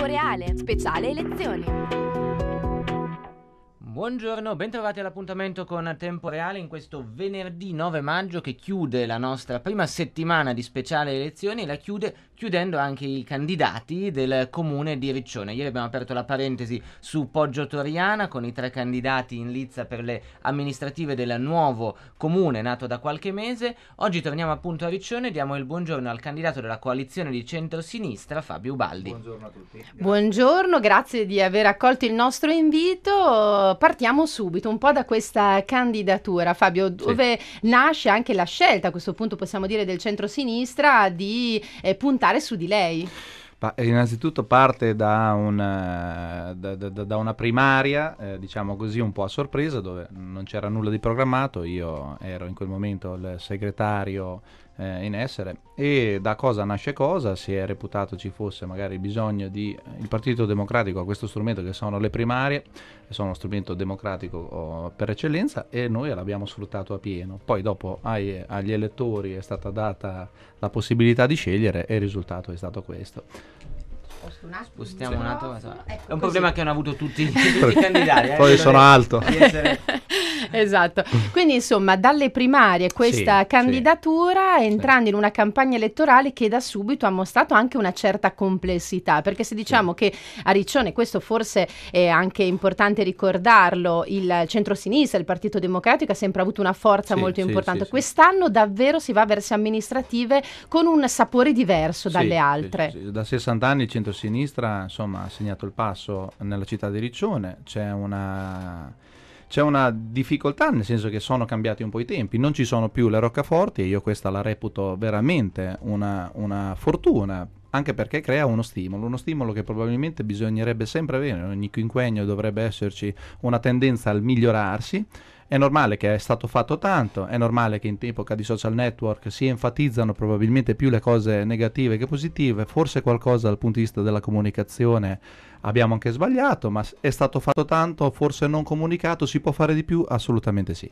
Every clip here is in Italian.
tempo reale, speciale elezioni. Buongiorno, bentrovati all'appuntamento con Tempo Reale in questo venerdì 9 maggio che chiude la nostra prima settimana di speciale elezioni e la chiude chiudendo anche i candidati del comune di Riccione. Ieri abbiamo aperto la parentesi su Poggio Toriana con i tre candidati in lizza per le amministrative del nuovo comune nato da qualche mese. Oggi torniamo appunto a Riccione e diamo il buongiorno al candidato della coalizione di centrosinistra Fabio Baldi. Buongiorno a tutti. Grazie. Buongiorno, grazie di aver accolto il nostro invito. Partiamo subito un po' da questa candidatura, Fabio, dove sì. nasce anche la scelta, a questo punto possiamo dire, del centrosinistra di eh, puntare raccontare su di lei. Pa- eh, innanzitutto parte da una, eh, da, da, da una primaria, eh, diciamo così, un po' a sorpresa, dove non c'era nulla di programmato. Io ero in quel momento il segretario eh, in essere e da cosa nasce cosa, si è reputato ci fosse magari bisogno di... Eh, il Partito Democratico a questo strumento che sono le primarie, sono uno strumento democratico oh, per eccellenza e noi l'abbiamo sfruttato a pieno. Poi dopo ai, agli elettori è stata data la possibilità di scegliere e il risultato è stato questo. Spostiamo sì. un attimo. Esatto. Ecco, è un così. problema che hanno avuto tutti, tutti i candidati. Eh? Poi sono alto. esatto. Quindi, insomma, dalle primarie questa sì, candidatura sì, entrando in una campagna elettorale che da subito ha mostrato anche una certa complessità. Perché se diciamo che a Riccione, questo forse è anche importante ricordarlo, il centro-sinistra il Partito Democratico ha sempre avuto una forza molto importante. Quest'anno davvero si va verso amministrative con un sapore diverso dalle altre. da 60 anni il centro centrosinistra insomma, ha segnato il passo nella città di Riccione, c'è una, c'è una, difficoltà nel senso che sono cambiati un po' i tempi, non ci sono più le roccaforti e io questa la reputo veramente una, una fortuna anche perché crea uno stimolo, uno stimolo che probabilmente bisognerebbe sempre avere, ogni quinquennio dovrebbe esserci una tendenza al migliorarsi è normale che è stato fatto tanto, è normale che in epoca di social network si enfatizzano probabilmente più le cose negative che positive, forse qualcosa dal punto di vista della comunicazione abbiamo anche sbagliato, ma è stato fatto tanto, forse non comunicato, si può fare di più? Assolutamente sì.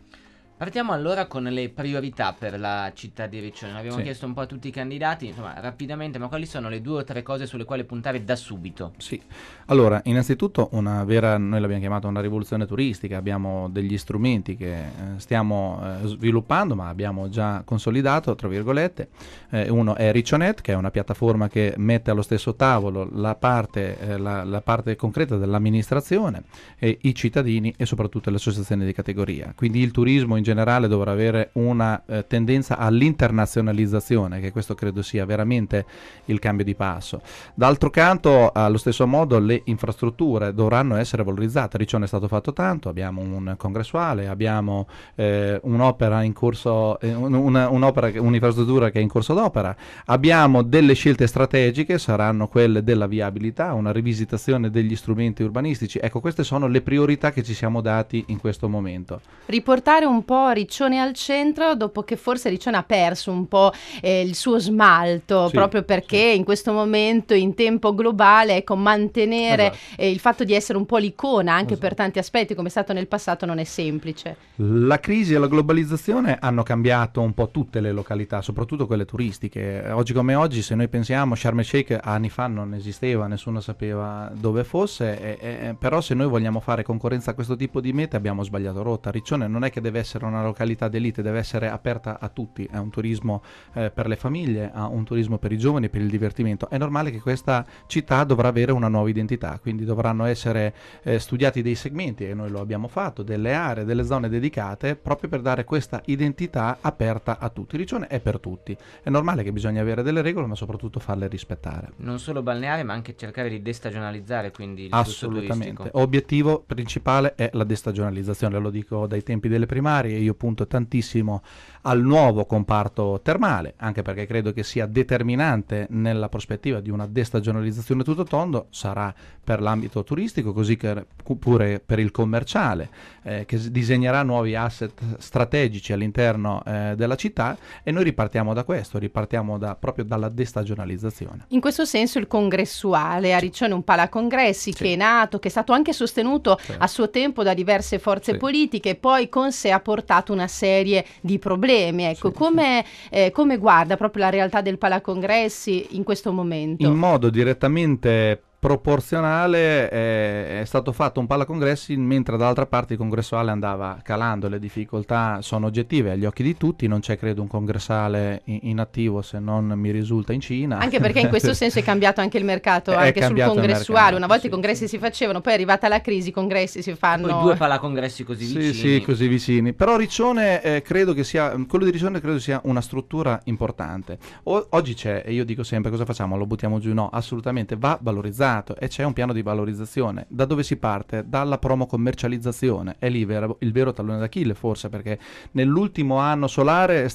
Partiamo allora con le priorità per la città di Riccione. Abbiamo sì. chiesto un po' a tutti i candidati, insomma, rapidamente, ma quali sono le due o tre cose sulle quali puntare da subito? Sì, allora, innanzitutto una vera, noi l'abbiamo chiamata una rivoluzione turistica, abbiamo degli strumenti che eh, stiamo eh, sviluppando, ma abbiamo già consolidato, tra virgolette. Eh, uno è Riccionet, che è una piattaforma che mette allo stesso tavolo la parte, eh, la, la parte concreta dell'amministrazione, i cittadini e soprattutto le associazioni di categoria. Quindi il turismo in generale dovrà avere una eh, tendenza all'internazionalizzazione, che questo credo sia veramente il cambio di passo. D'altro canto, allo stesso modo, le infrastrutture dovranno essere valorizzate. A Riccione è stato fatto tanto, abbiamo un congressuale, abbiamo eh, un'opera in corso, eh, una, un'opera, un'infrastruttura che è in corso d'opera, abbiamo delle scelte strategiche, saranno quelle della viabilità, una rivisitazione degli strumenti urbanistici. Ecco, queste sono le priorità che ci siamo dati in questo momento. Riportare un po' po' Riccione al centro dopo che forse Riccione ha perso un po' eh, il suo smalto sì, proprio perché sì. in questo momento in tempo globale ecco, mantenere allora. Esatto. eh, il fatto di essere un po' l'icona anche esatto. per tanti aspetti come è stato nel passato non è semplice. La crisi e la globalizzazione hanno cambiato un po' tutte le località, soprattutto quelle turistiche. Oggi come oggi se noi pensiamo Sharm el Sheikh anni fa non esisteva, nessuno sapeva dove fosse, e, e, però se noi vogliamo fare concorrenza a questo tipo di mete abbiamo sbagliato rotta. Riccione non è che deve essere una località d'elite deve essere aperta a tutti, è un turismo eh, per le famiglie, a un turismo per i giovani, per il divertimento, è normale che questa città dovrà avere una nuova identità, quindi dovranno essere eh, studiati dei segmenti e noi lo abbiamo fatto, delle aree, delle zone dedicate proprio per dare questa identità aperta a tutti. Riccione è per tutti, è normale che bisogna avere delle regole ma soprattutto farle rispettare. Non solo balneare ma anche cercare di destagionalizzare quindi il Assolutamente, obiettivo principale è la destagionalizzazione, lo dico dai tempi delle primarie, io punto tantissimo al nuovo comparto termale, anche perché credo che sia determinante nella prospettiva di una destagionalizzazione tutto tondo, sarà per l'ambito turistico, così che pure per il commerciale, eh, che disegnerà nuovi asset strategici all'interno eh, della città e noi ripartiamo da questo, ripartiamo da, proprio dalla destagionalizzazione. In questo senso il congressuale a un palacongressi sì. che è nato, che è stato anche sostenuto sì. a suo tempo da diverse forze sì. politiche, poi con sé ha portato portato una serie di problemi. Ecco, sì, come, sì. Eh, come guarda proprio la realtà del Palacongressi in questo momento? In modo direttamente proporzionale eh, è stato fatto un congressi mentre dall'altra parte il congressuale andava calando le difficoltà sono oggettive agli occhi di tutti non c'è credo un congressale in, in attivo se non mi risulta in Cina anche perché in questo senso è cambiato anche il mercato anche sul congressuale mercato, una volta sì, i congressi sì. si facevano poi è arrivata la crisi i congressi si fanno poi due pallacongressi così sì, sì così vicini però Riccione eh, credo che sia quello di Riccione credo sia una struttura importante o- oggi c'è e io dico sempre cosa facciamo lo buttiamo giù no assolutamente va valorizzato Esatto, e c'è un piano di valorizzazione. Da dove si parte? Dalla promo commercializzazione. È lì vero, il vero tallone d'Achille, forse, perché nell'ultimo anno solare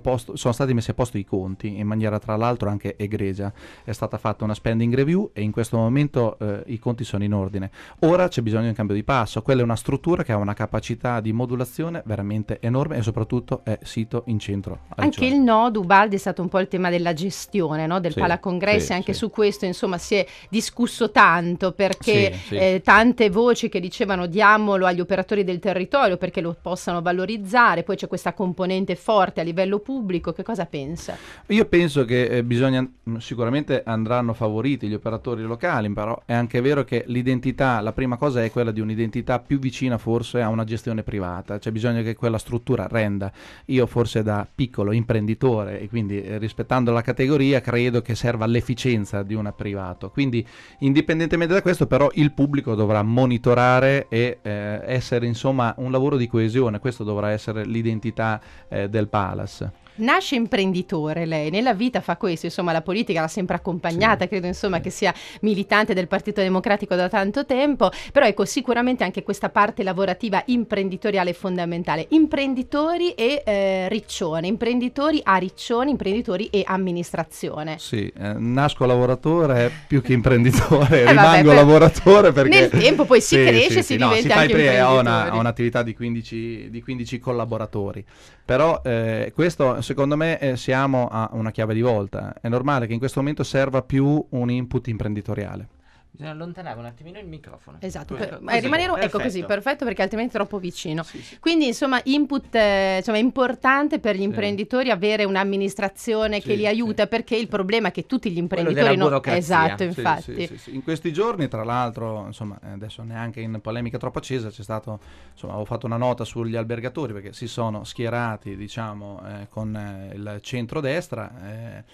posto, sono stati messi a posto i conti, in maniera tra l'altro anche egregia. È stata fatta una spending review e in questo momento eh, i conti sono in ordine. Ora c'è bisogno di un cambio di passo. Quella è una struttura che ha una capacità di modulazione veramente enorme e soprattutto è sito in centro. Anche il nodo, Ubaldi, è stato un po' il tema della gestione no? del sì, palacongressi, sì, anche sì. su questo insomma si è discusso discusso tanto perché sì, sì. Eh, tante voci che dicevano diamolo agli operatori del territorio perché lo possano valorizzare, poi c'è questa componente forte a livello pubblico, che cosa pensa? Io penso che eh, bisogna, mm, sicuramente andranno favoriti gli operatori locali, però è anche vero che l'identità, la prima cosa è quella di un'identità più vicina forse a una gestione privata, c'è cioè bisogno che quella struttura renda. Io forse da piccolo imprenditore e quindi eh, rispettando la categoria credo che serva l'efficienza di una privata. quindi Indipendentemente da questo però il pubblico dovrà monitorare e eh, essere insomma un lavoro di coesione, Questo dovrà essere l'identità eh, del Palace. Nasce imprenditore lei, nella vita fa questo, insomma la politica l'ha sempre accompagnata, sì. credo insomma che sia militante del Partito Democratico da tanto tempo, però ecco sicuramente anche questa parte lavorativa imprenditoriale è fondamentale. Imprenditori e eh, riccione, imprenditori a riccione, imprenditori e amministrazione. Sì, eh, nasco lavoratore più che imprenditore, eh, rimango vabbè, per... lavoratore perché... Nel tempo poi si sì, cresce, sì, si diventa no, si anche imprenditore. Eh, ho, una, ho un'attività di 15, di 15 collaboratori, però eh, questo secondo me eh, siamo a una chiave di volta. È normale che in questo momento serva più un input imprenditoriale. Bisogna allontanare un attimino il microfono. Esatto, per, così, eh, rimanere ecco così, perfetto perché altrimenti è troppo vicino. Sì, sì. Quindi insomma, input eh, insomma, è importante per gli sì. imprenditori avere un'amministrazione che li aiuta perché il problema è che tutti gli imprenditori non Esatto, infatti. In questi giorni, tra l'altro, insomma, eh, adesso neanche in polemica troppo accesa, c'è stato insomma, ho fatto una nota sugli albergatori perché si sono schierati, diciamo, eh, con eh, il centrodestra eh,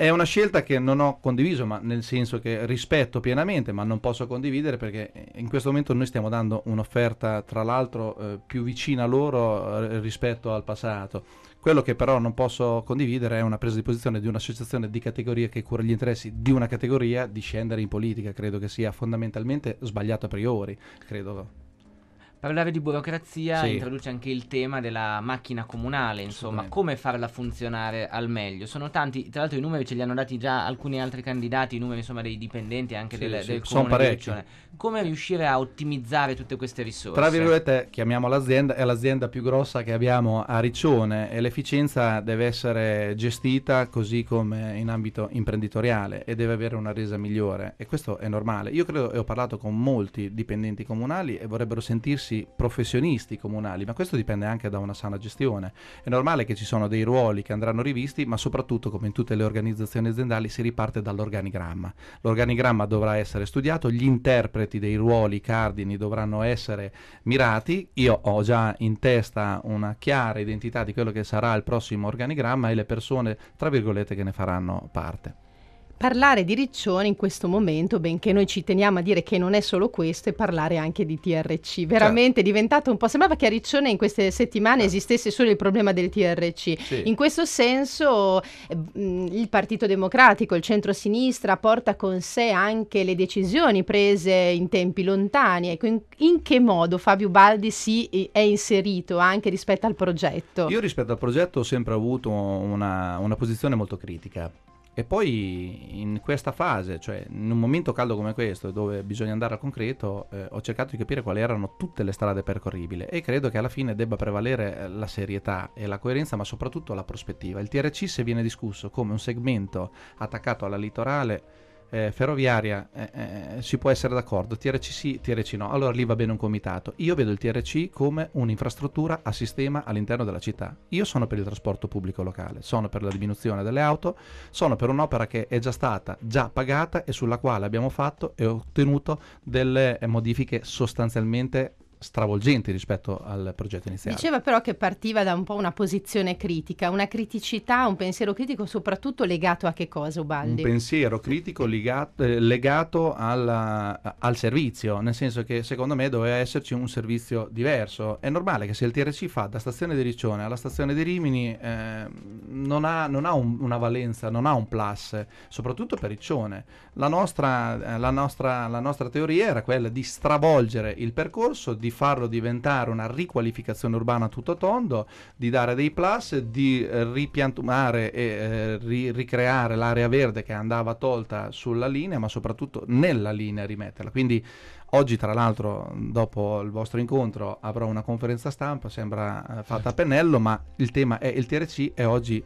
è una scelta che non ho condiviso, ma nel senso che rispetto pienamente, ma non posso condividere perché eh, in questo momento noi stiamo dando un'offerta, tra l'altro, eh, più vicina a loro eh, rispetto al passato. Quello che però non posso condividere è una presa di posizione di un'associazione di categoria che cura gli interessi di una categoria di scendere in politica. Credo che sia fondamentalmente sbagliato a priori. Credo. Parlare di burocrazia sì. introduce anche il tema della macchina comunale, insomma, come farla funzionare al meglio. Sono tanti, tra l'altro i numeri ce li hanno dati già alcuni altri candidati, i numeri insomma dei dipendenti anche sì, del, sì. del Sono parecchi. Come riuscire a ottimizzare tutte queste risorse? Tra virgolette, chiamiamo l'azienda, è l'azienda più grossa che abbiamo a Riccione e l'efficienza deve essere gestita così come in ambito imprenditoriale e deve avere una resa migliore e questo è normale. Io credo e ho parlato con molti dipendenti comunali e vorrebbero sentirsi corsi professionisti comunali, ma questo dipende anche da una sana gestione. È normale che ci sono dei ruoli che andranno rivisti, ma soprattutto, come in tutte le organizzazioni aziendali, si riparte dall'organigramma. L'organigramma dovrà essere studiato, gli interpreti dei ruoli cardini dovranno essere mirati. Io ho già in testa una chiara identità di quello che sarà il prossimo organigramma e le persone, tra virgolette, che ne faranno parte parlare di Riccione in questo momento, benché noi ci teniamo a dire che non è solo questo, è parlare anche di TRC. Cioè Veramente certo. è diventato un po'. Sembrava che a Riccione in queste settimane certo. esistesse solo il problema del TRC. Sì. In questo senso, il Partito Democratico, il centro-sinistra, porta con sé anche le decisioni prese in tempi lontani. Ecco, in, in che modo Fabio Baldi si è inserito anche rispetto al progetto? Io rispetto al progetto ho sempre avuto una, una posizione molto critica e poi in questa fase, cioè in un momento caldo come questo, dove bisogna andare al concreto, eh, ho cercato di capire quali erano tutte le strade percorribili e credo che alla fine debba prevalere eh, la serietà e la coerenza, ma soprattutto la prospettiva. Il TRC se viene discusso come un segmento attaccato alla litorale eh, ferroviaria eh, eh, si può essere d'accordo, TRC sì, TRC no, allora lì va bene un comitato. Io vedo il TRC come un'infrastruttura a sistema all'interno della città. Io sono per il trasporto pubblico locale, sono per la diminuzione delle auto, sono per un'opera che è già stata già pagata e sulla quale abbiamo fatto e ottenuto delle eh, modifiche sostanzialmente stravolgenti rispetto al progetto iniziale. Diceva però che partiva da un po' una posizione critica, una criticità, un pensiero critico soprattutto legato a che cosa, Ubaldi? Un pensiero critico legato, eh, legato alla, al servizio, nel senso che secondo me doveva esserci un servizio diverso. È normale che se il TRC fa da stazione di Riccione alla stazione di Rimini eh, non ha, non ha un, una valenza, non ha un plus, soprattutto per Riccione. La nostra, eh, la nostra, la nostra teoria era quella di stravolgere il percorso, di di farlo diventare una riqualificazione urbana tutto tondo, di dare dei plus, di eh, ripiantumare e eh, ri- ricreare l'area verde che andava tolta sulla linea, ma soprattutto nella linea rimetterla. Quindi Oggi, tra l'altro, dopo il vostro incontro avrò una conferenza stampa, sembra eh, fatta a pennello, ma il tema è il TRC e oggi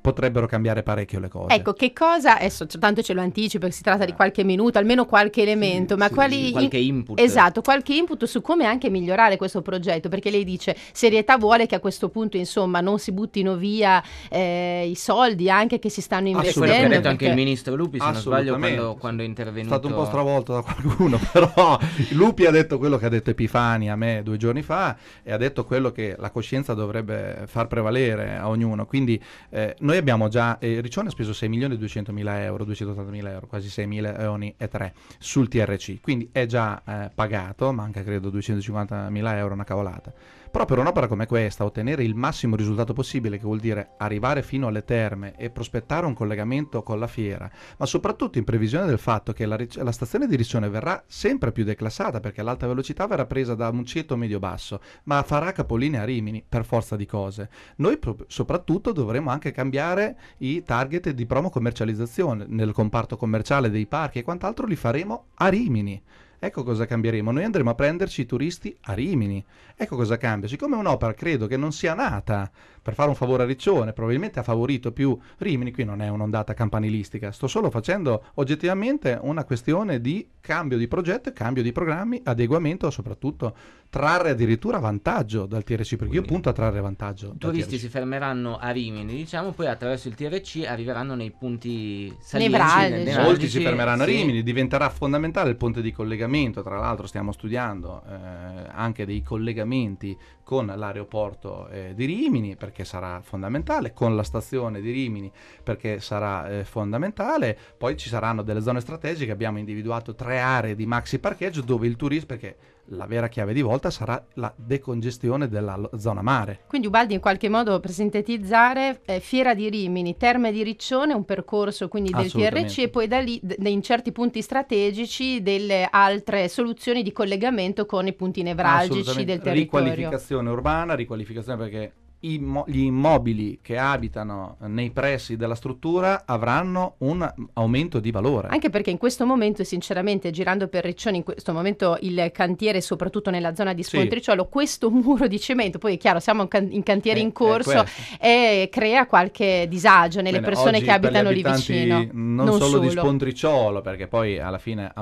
potrebbero cambiare parecchio le cose. Ecco, che cosa, adesso tanto ce lo anticipo, si tratta di eh. qualche minuto, almeno qualche elemento, sì, ma sì, quali... Sì, qualche input. Esatto, qualche input su come anche migliorare questo progetto, perché lei dice serietà vuole che a questo punto insomma non si buttino via eh, i soldi anche che si stanno investendo. Ah, quello che ha detto anche il ministro Lupi, se non sbaglio, quando, quando, è intervenuto. È stato un po' stravolto da qualcuno, però Lupi ha detto quello che ha detto Epifani a me due giorni fa e ha detto quello che la coscienza dovrebbe far prevalere a ognuno, quindi eh, noi abbiamo già, eh, Riccione ha speso 6 milioni e 200 mila euro, 280 mila euro, quasi 6 milioni e 3 sul TRC, quindi è già eh, pagato, manca credo 250 mila euro, una cavolata. Però per un'opera come questa ottenere il massimo risultato possibile, che vuol dire arrivare fino alle terme e prospettare un collegamento con la fiera, ma soprattutto in previsione del fatto che la, la stazione di Riccione verrà sempre più declassata perché l'alta velocità verrà presa da un ceto medio-basso, ma farà capolinea a Rimini per forza di cose. Noi soprattutto dovremo anche cambiare cambiare i target di promo commercializzazione nel comparto commerciale dei parchi e quant'altro li faremo a Rimini. Ecco cosa cambieremo, noi andremo a prenderci i turisti a Rimini. Ecco cosa cambia, siccome un'opera credo che non sia nata per fare un favore a Riccione, probabilmente ha favorito più Rimini, qui non è un'ondata campanilistica, sto solo facendo oggettivamente una questione di cambio di progetto, cambio di programmi, adeguamento soprattutto trarre addirittura vantaggio dal TRC, perché io punto a trarre vantaggio. I turisti si fermeranno a Rimini, diciamo, poi attraverso il TRC arriveranno nei punti salienti. Nevralgici. Molti si fermeranno sì. a Rimini, diventerà fondamentale il ponte di collegamento, tra l'altro stiamo studiando eh, anche dei collegamenti con l'aeroporto eh, di Rimini, perché perché sarà fondamentale, con la stazione di Rimini perché sarà eh, fondamentale, poi ci saranno delle zone strategiche, abbiamo individuato tre aree di maxi parcheggio dove il turismo, perché la vera chiave di volta sarà la decongestione della zona mare. Quindi Ubaldi in qualche modo per sintetizzare eh, Fiera di Rimini, Terme di Riccione, un percorso quindi del TRC e poi da lì d- in certi punti strategici delle altre soluzioni di collegamento con i punti nevralgici del territorio. Riqualificazione urbana, riqualificazione perché immo- gli immobili che abitano nei pressi della struttura avranno un aumento di valore. Anche perché in questo momento, sinceramente, girando per Riccione, in questo momento il cantiere, soprattutto nella zona di Scontriciolo, sì. questo muro di cemento, poi è chiaro, siamo in, can- in cantiere eh, in corso, eh, crea qualche disagio nelle Bene, persone che abitano lì vicino. Non, non solo, solo, di Scontriciolo, perché poi alla fine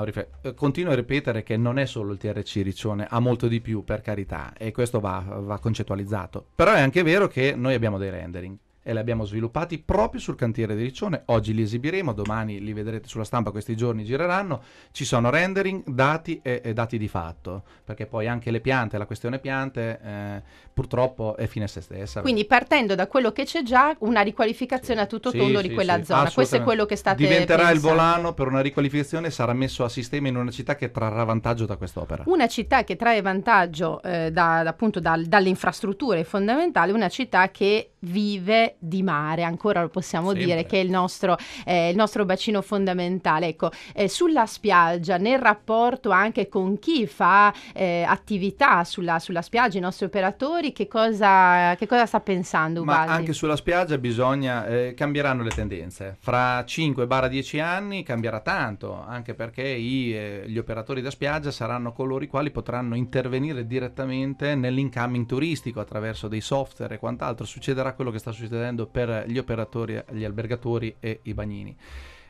eh, continuo a ripetere che non è solo il TRC Riccione, ha molto di più, per carità, e questo va, va concettualizzato. Però è anche vero vero che noi abbiamo dei rendering e li abbiamo sviluppati proprio sul cantiere di Riccione. Oggi li esibiremo, domani li vedrete sulla stampa, questi giorni gireranno. Ci sono rendering, dati e, e dati di fatto, perché poi anche le piante, la questione piante, eh, purtroppo è fine a se stessa. Quindi partendo da quello che c'è già, una riqualificazione sì. a tutto tondo sì, di quella zona. Questo è quello che state Diventerà pensando. il volano per una riqualificazione, sarà messo a sistema in una città che trarrà vantaggio da quest'opera. Una città che trae vantaggio eh, da, appunto da, dalle infrastrutture fondamentali, una città che vive di mare, ancora lo possiamo Sempre. dire, che è il nostro, eh, il nostro bacino fondamentale. Ecco, eh, sulla spiaggia, nel rapporto anche con chi fa eh, attività sulla, sulla, spiaggia, i nostri operatori, che cosa, che cosa sta pensando Ubaldi? Ma anche sulla spiaggia bisogna, eh, cambieranno le tendenze. Fra 5-10 anni cambierà tanto, anche perché i, eh, gli operatori da spiaggia saranno coloro i quali potranno intervenire direttamente nell'incoming turistico attraverso dei software e quant'altro. Succederà quello che sta succedendo succedendo per gli operatori, gli albergatori e i bagnini.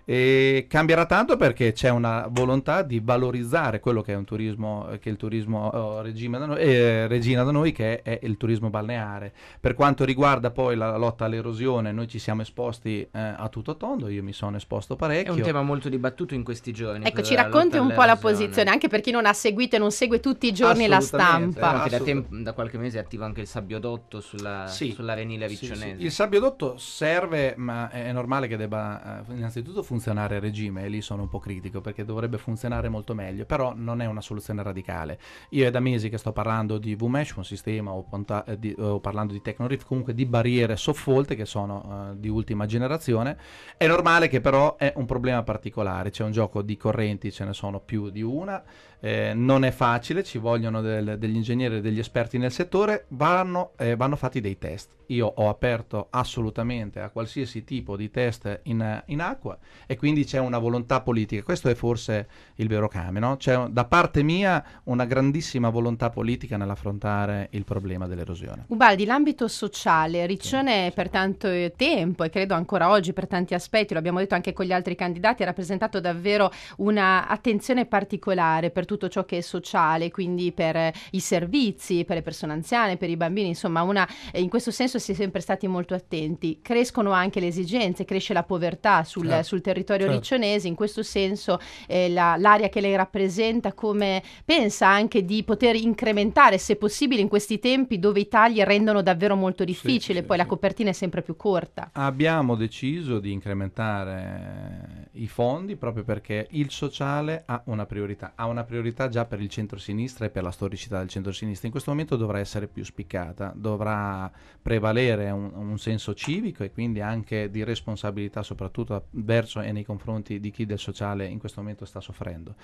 E cambierà tanto perché c'è una volontà di valorizzare quello che è, un turismo, che è il turismo oh, da noi, eh, regina da noi, che è, è, il turismo balneare. Per quanto riguarda poi la, la lotta all'erosione, noi ci siamo esposti eh, a tutto tondo, io mi sono esposto parecchio. È un tema molto dibattuto in questi giorni. Ecco, ci racconti un po' la posizione, anche per chi non ha seguito e non segue tutti i giorni la stampa. Eh, da, tempo, da, qualche mese è attivo anche il sabbiodotto sulla, sì. sull'arenile viccionese. Sì, sì. Il sabbiodotto serve, ma è normale che debba eh, innanzitutto funzionare funzionare a regime, e lì sono un po' critico perché dovrebbe funzionare molto meglio, però non è una soluzione radicale. Io è da mesi che sto parlando di VMesh, un sistema, o, ponta- eh, di, o parlando di TechnoRift, comunque di barriere soffolte che sono uh, di ultima generazione. È normale che però è un problema particolare, c'è un gioco di correnti, ce ne sono più di una, eh, non è facile, ci vogliono del, degli ingegneri e degli esperti nel settore, vanno, eh, vanno fatti dei test. Io ho aperto assolutamente a qualsiasi tipo di test in, in acqua e quindi c'è una volontà politica. Questo è forse il vero cambio, no? C'è da parte mia una grandissima volontà politica nell'affrontare il problema dell'erosione. Ubaldi, l'ambito sociale, Riccione sì, per tanto tempo e credo ancora oggi per tanti aspetti, lo abbiamo detto anche con gli altri candidati, ha rappresentato davvero un'attenzione particolare per tutto ciò che è sociale, quindi per i servizi, per le persone anziane, per i bambini, insomma una, eh, in questo senso si è sempre stati molto attenti. Crescono anche le esigenze, cresce la povertà sul, eh. sul territorio territorio certo. riccionese, in questo senso eh, la, l'area che lei rappresenta, come pensa anche di poter incrementare, se possibile, in questi tempi dove i tagli rendono davvero molto difficile, sì, poi sì, la sì. copertina è sempre più corta? Abbiamo deciso di incrementare eh, i fondi proprio perché il sociale ha una priorità, ha una priorità già per il centro-sinistra e per la storicità del centro-sinistra. In questo momento dovrà essere più spiccata, dovrà prevalere un, un senso civico e quindi anche di responsabilità soprattutto verso e nei confronti di chi del sociale in questo momento sta soffrendo.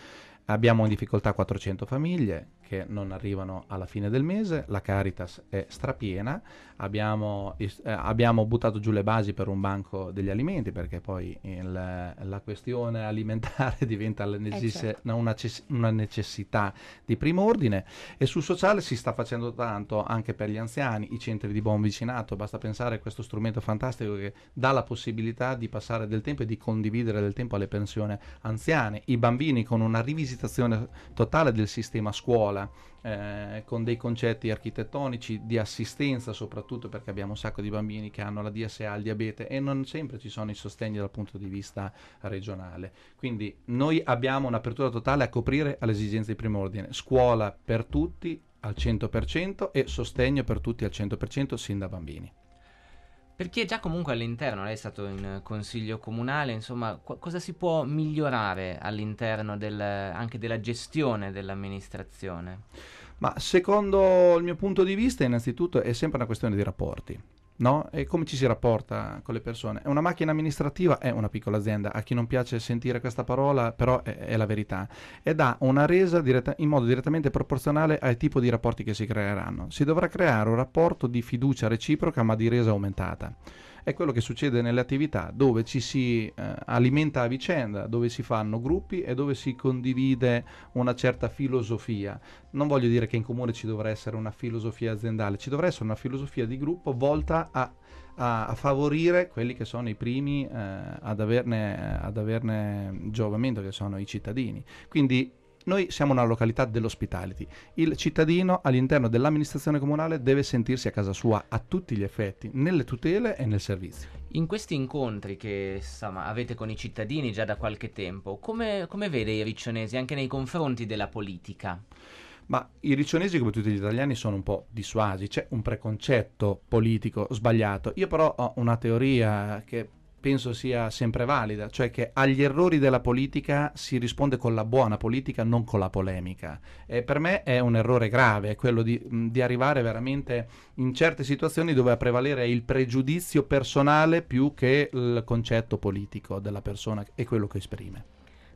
Abbiamo in difficoltà 400 famiglie che non arrivano alla fine del mese, la Caritas è strapiena, abbiamo, eh, abbiamo buttato giù le basi per un banco degli alimenti perché poi il, la questione alimentare diventa eh, necess- certo. una, una, necessità di primo ordine e sul sociale si sta facendo tanto anche per gli anziani, i centri di buon vicinato, basta pensare a questo strumento fantastico che dà la possibilità di passare del tempo e di condividere dividere del tempo alle pensioni anziane, i bambini con una rivisitazione totale del sistema scuola, eh, con dei concetti architettonici di assistenza soprattutto perché abbiamo un sacco di bambini che hanno la DSA, il diabete e non sempre ci sono i sostegni dal punto di vista regionale. Quindi noi abbiamo un'apertura totale a coprire alle esigenze di primo ordine, scuola per tutti al 100% e sostegno per tutti al 100% sin da bambini. Perché già comunque all'interno, lei è stato in consiglio comunale, insomma, qu- cosa si può migliorare all'interno del, anche della gestione dell'amministrazione? Ma secondo il mio punto di vista, innanzitutto è sempre una questione di rapporti no? E come ci si rapporta con le persone? È una macchina amministrativa, è una piccola azienda, a chi non piace sentire questa parola, però è, è la verità, ed ha una resa diretta, in modo direttamente proporzionale al tipo di rapporti che si creeranno. Si dovrà creare un rapporto di fiducia reciproca ma di resa aumentata è quello che succede nelle attività dove ci si eh, alimenta a vicenda, dove si fanno gruppi e dove si condivide una certa filosofia. Non voglio dire che in comune ci dovrà essere una filosofia aziendale, ci dovrà essere una filosofia di gruppo volta a a, favorire quelli che sono i primi eh, ad, averne, ad averne giovamento, che sono i cittadini. Quindi noi siamo una località dell'ospitality. Il cittadino all'interno dell'amministrazione comunale deve sentirsi a casa sua a tutti gli effetti, nelle tutele e nel servizio. In questi incontri che insomma, avete con i cittadini già da qualche tempo, come, come vede i riccionesi anche nei confronti della politica? ma i riccionesi come tutti gli italiani sono un po' dissuasi, c'è un preconcetto politico sbagliato. Io però ho una teoria che penso sia sempre valida, cioè che agli errori della politica si risponde con la buona politica, non con la polemica. E per me è un errore grave, è quello di, di arrivare veramente in certe situazioni dove a prevalere è il pregiudizio personale più che il concetto politico della persona e quello che esprime.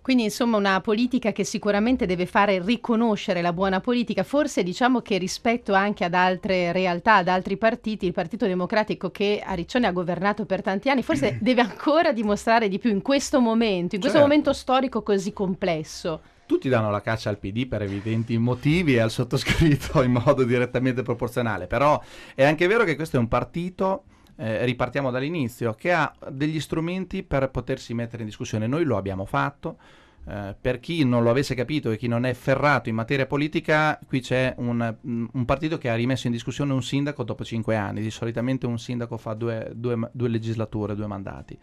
Quindi insomma una politica che sicuramente deve fare riconoscere la buona politica, forse diciamo che rispetto anche ad altre realtà, ad altri partiti, il Partito Democratico che Ariccione ha governato per tanti anni, forse deve ancora dimostrare di più in questo momento, in questo certo. momento storico così complesso. Tutti danno la caccia al PD per evidenti motivi e al sottoscritto in modo direttamente proporzionale, però è anche vero che questo è un partito eh, ripartiamo dall'inizio, che ha degli strumenti per potersi mettere in discussione. Noi lo abbiamo fatto. Eh, per chi non lo avesse capito e chi non è ferrato in materia politica, qui c'è un, mm, un partito che ha rimesso in discussione un sindaco dopo cinque anni. Di solitamente un sindaco fa due, due, due legislature, due mandati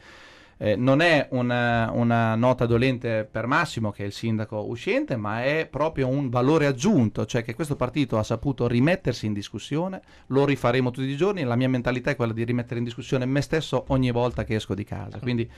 eh, non è una, eh, una, nota dolente per Massimo, che è il sindaco uscente, ma è proprio un valore aggiunto, cioè che questo partito ha saputo rimettersi in discussione, lo rifaremo tutti i giorni, la mia mentalità è quella di rimettere in discussione me stesso ogni volta che esco di casa. Quindi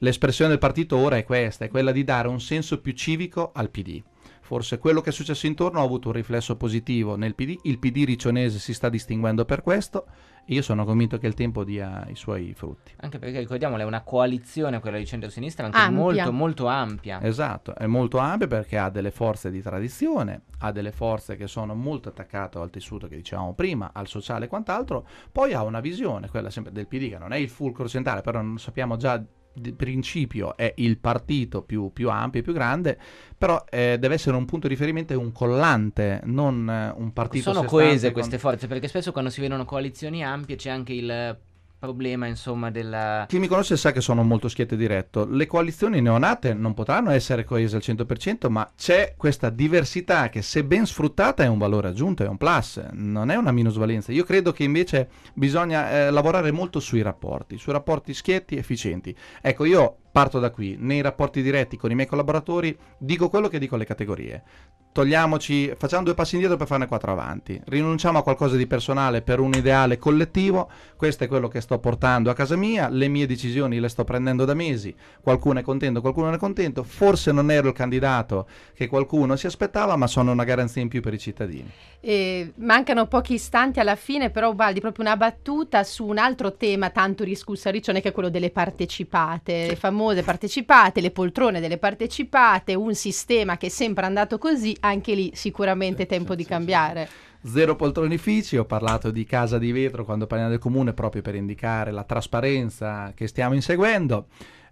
l'espressione del partito ora è questa, è quella di dare un senso più civico al PD. Forse quello che è successo intorno ha avuto un riflesso positivo nel PD, il PD riccionese si sta distinguendo per questo io sono convinto che il tempo dia i suoi frutti. Anche perché ricordiamolo, è una coalizione quella di centrosinistra anche ampia. molto molto ampia. Esatto, è molto ampia perché ha delle forze di tradizione, ha delle forze che sono molto attaccate al tessuto che dicevamo prima, al sociale e quant'altro, poi ha una visione, quella sempre del PD che non è il fulcro centrale, però non sappiamo già di principio è il partito più, più ampio e più grande, però eh, deve essere un punto di riferimento e un collante, non eh, un partito. Sono coese queste forze, perché spesso quando si vedono coalizioni ampie c'è anche il problema insomma della... Chi mi conosce sa che sono molto schietto e diretto. Le coalizioni neonate non potranno essere coese al 100%, ma c'è questa diversità che se ben sfruttata è un valore aggiunto, è un plus, non è una minusvalenza. Io credo che invece bisogna eh, lavorare molto sui rapporti, sui rapporti schietti, e efficienti. Ecco, io parto da qui, nei rapporti diretti con i miei collaboratori dico quello che dico alle categorie. Togliamoci, facciamo due passi indietro per farne quattro avanti, rinunciamo a qualcosa di personale per un ideale collettivo, questo è quello che sto portando a casa mia, le mie decisioni le sto prendendo da mesi, qualcuno è contento, qualcuno non è contento, forse non ero il candidato che qualcuno si aspettava, ma sono una garanzia in più per i cittadini. Eh, mancano pochi istanti alla fine, però Valdi, proprio una battuta su un altro tema tanto discusso a Riccione che è quello delle partecipate, le famose famose partecipate, le poltrone delle partecipate, un sistema che è sempre andato così, anche lì sicuramente è sì, tempo sì, di sì, cambiare zero poltronifici, ho parlato di Casa di Vetro quando parliamo del comune proprio per indicare la trasparenza che stiamo inseguendo.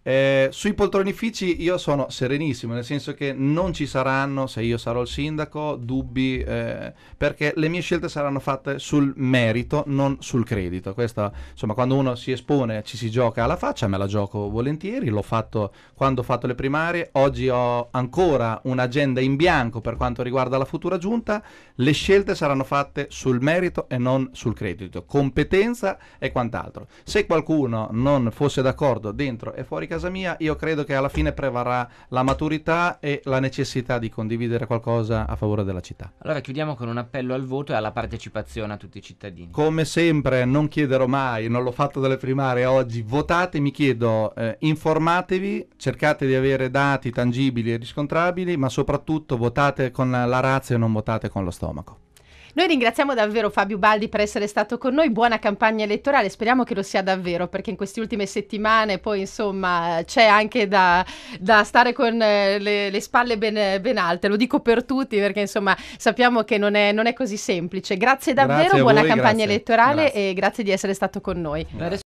Eh, sui poltronifici io sono serenissimo, nel senso che non ci saranno, se io sarò il sindaco, dubbi, eh, perché le mie scelte saranno fatte sul merito, non sul credito. Questa, insomma, quando uno si espone ci si gioca alla faccia, me la gioco volentieri, l'ho fatto quando ho fatto le primarie, oggi ho ancora un'agenda in bianco per quanto riguarda la futura giunta, le scelte saranno fatte sul merito e non sul credito, competenza e quant'altro. Se qualcuno non fosse d'accordo dentro e fuori casa, casa mia, io credo che alla fine prevarrà la maturità e la necessità di condividere qualcosa a favore della città. Allora chiudiamo con un appello al voto e alla partecipazione a tutti i cittadini. Come sempre, non chiederò mai, non l'ho fatto dalle primarie oggi, votate, mi chiedo, eh, informatevi, cercate di avere dati tangibili e riscontrabili, ma soprattutto votate con la razza e non votate con lo stomaco. Noi ringraziamo davvero Fabio Baldi per essere stato con noi, buona campagna elettorale, speriamo che lo sia davvero perché in queste ultime settimane poi insomma c'è anche da, da stare con eh, le, le spalle ben, ben, alte, lo dico per tutti perché insomma sappiamo che non è, non è così semplice. Grazie davvero, grazie buona voi, campagna grazie. elettorale grazie. e grazie di essere stato con noi.